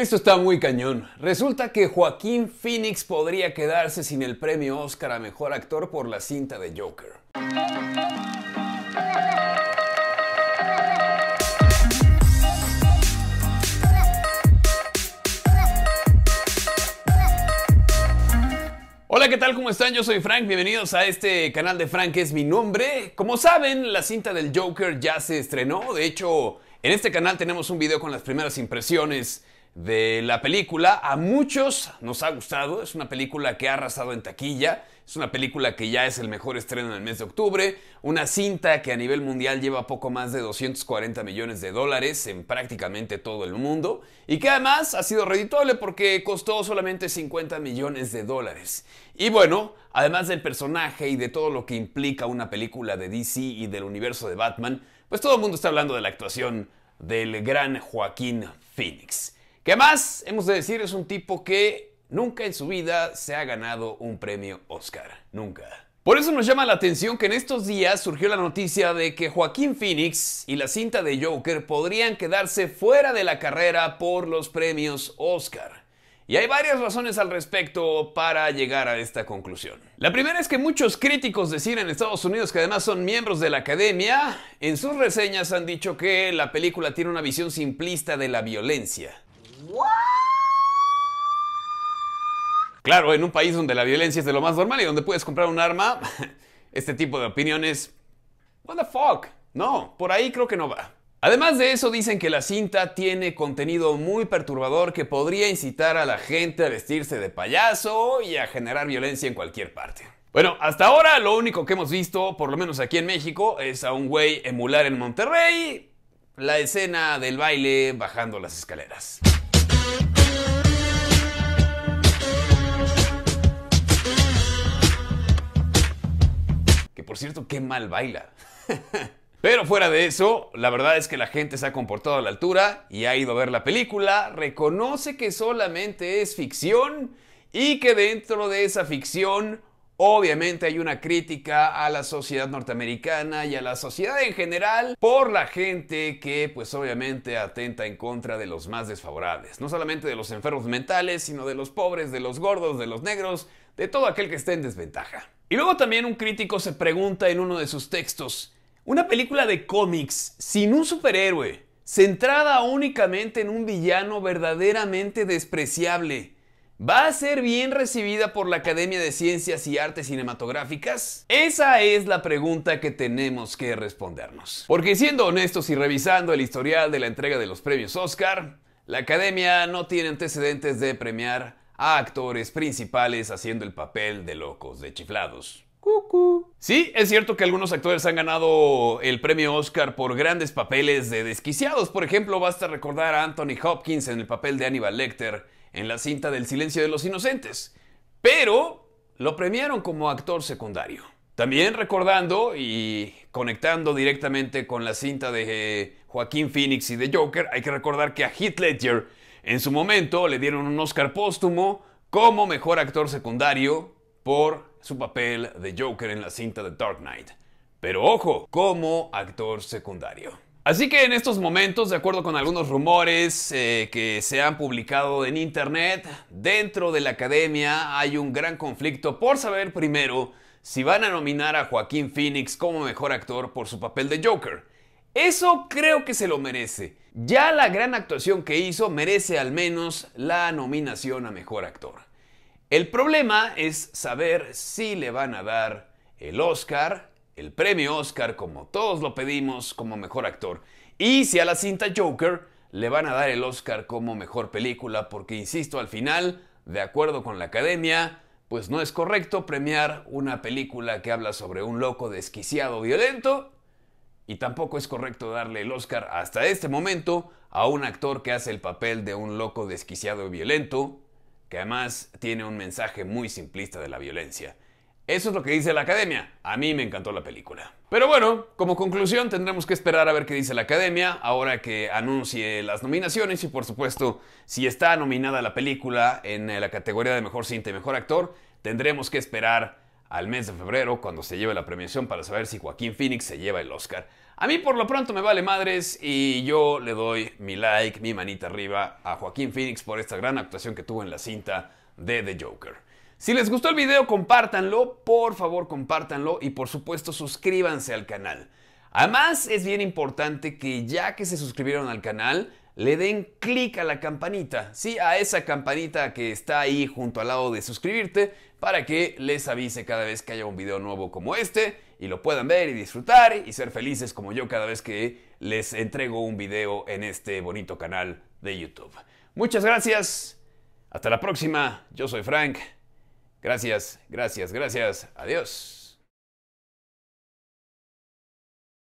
Esto está muy cañón. Resulta que Joaquín Phoenix podría quedarse sin el premio Oscar a Mejor Actor por la cinta de Joker. Hola, ¿qué tal? ¿Cómo están? Yo soy Frank, bienvenidos a este canal de Frank es mi nombre. Como saben, la cinta del Joker ya se estrenó, de hecho, en este canal tenemos un video con las primeras impresiones de la película. A muchos nos ha gustado, es una película que ha arrasado en taquilla, es una película que ya es el mejor estreno en el mes de octubre, una cinta que a nivel mundial lleva poco más de 240 millones de dólares en prácticamente todo el mundo y que además ha sido reditable porque costó solamente 50 millones de dólares. Y bueno, además del personaje y de todo lo que implica una película de DC y del universo de Batman, pues todo el mundo está hablando de la actuación del gran Joaquín Phoenix. Que más? Hemos de decir, es un tipo que nunca en su vida se ha ganado un premio Oscar. Nunca. Por eso nos llama la atención que en estos días surgió la noticia de que Joaquín Phoenix y la cinta de Joker podrían quedarse fuera de la carrera por los premios Oscar. Y hay varias razones al respecto para llegar a esta conclusión. La primera es que muchos críticos de cine en Estados Unidos, que además son miembros de la academia, en sus reseñas han dicho que la película tiene una visión simplista de la violencia. Claro, en un país donde la violencia es de lo más normal y donde puedes comprar un arma, este tipo de opiniones, what the fuck? No, por ahí creo que no va. Además de eso, dicen que la cinta tiene contenido muy perturbador que podría incitar a la gente a vestirse de payaso y a generar violencia en cualquier parte. Bueno, hasta ahora lo único que hemos visto, por lo menos aquí en México, es a un güey emular en Monterrey la escena del baile bajando las escaleras. Que por cierto, qué mal baila. Pero fuera de eso, la verdad es que la gente se ha comportado a la altura y ha ido a ver la película, reconoce que solamente es ficción y que dentro de esa ficción Obviamente hay una crítica a la sociedad norteamericana y a la sociedad en general por la gente que pues obviamente atenta en contra de los más desfavorables, no solamente de los enfermos mentales, sino de los pobres, de los gordos, de los negros, de todo aquel que esté en desventaja. Y luego también un crítico se pregunta en uno de sus textos, una película de cómics sin un superhéroe, centrada únicamente en un villano verdaderamente despreciable, va a ser bien recibida por la Academia de Ciencias y Artes Cinematográficas? Esa es la pregunta que tenemos que respondernos. Porque siendo honestos y revisando el historial de la entrega de los premios Oscar, la Academia no tiene antecedentes de premiar a actores principales haciendo el papel de locos de chiflados. Cucu. Sí, es cierto que algunos actores han ganado el premio Oscar por grandes papeles de desquiciados. Por ejemplo, basta recordar a Anthony Hopkins en el papel de Hannibal Lecter en la cinta del Silencio de los Inocentes, pero lo premiaron como actor secundario. También recordando y conectando directamente con la cinta de eh, Joaquín Phoenix y de Joker, hay que recordar que a Heath Ledger en su momento le dieron un Oscar póstumo como mejor actor secundario por su papel de Joker en la cinta de Dark Knight. Pero ojo, como actor secundario. Así que en estos momentos, de acuerdo con algunos rumores eh, que se han publicado en internet, dentro de la academia hay un gran conflicto por saber primero si van a nominar a Joaquín Phoenix como mejor actor por su papel de Joker. Eso creo que se lo merece. Ya la gran actuación que hizo merece al menos la nominación a mejor actor. El problema es saber si le van a dar el Oscar el premio Oscar, como todos lo pedimos, como mejor actor. Y si a la cinta Joker le van a dar el Oscar como mejor película, porque insisto, al final, de acuerdo con la academia, pues no es correcto premiar una película que habla sobre un loco desquiciado violento y tampoco es correcto darle el Oscar hasta este momento a un actor que hace el papel de un loco desquiciado violento, que además tiene un mensaje muy simplista de la violencia. Eso es lo que dice la academia. A mí me encantó la película. Pero bueno, como conclusión tendremos que esperar a ver qué dice la academia ahora que anuncie las nominaciones y por supuesto si está nominada la película en eh, la categoría de mejor cinta y mejor actor, tendremos que esperar al mes de febrero cuando se lleve la premiación para saber si Joaquín Phoenix se lleva el Oscar. A mí por lo pronto me vale madres y yo le doy mi like, mi manita arriba a Joaquín Phoenix por esta gran actuación que tuvo en la cinta de The Joker. Si les gustó el video, compártanlo, por favor compártanlo y por supuesto suscríbanse al canal. Además, es bien importante que ya que se suscribieron al canal, le den clic a la campanita, sí, a esa campanita que está ahí junto al lado de suscribirte, para que les avise cada vez que haya un video nuevo como este y lo puedan ver y disfrutar y ser felices como yo cada vez que les entrego un video en este bonito canal de YouTube. Muchas gracias, hasta la próxima, yo soy Frank. Gracias, gracias, gracias. Adiós.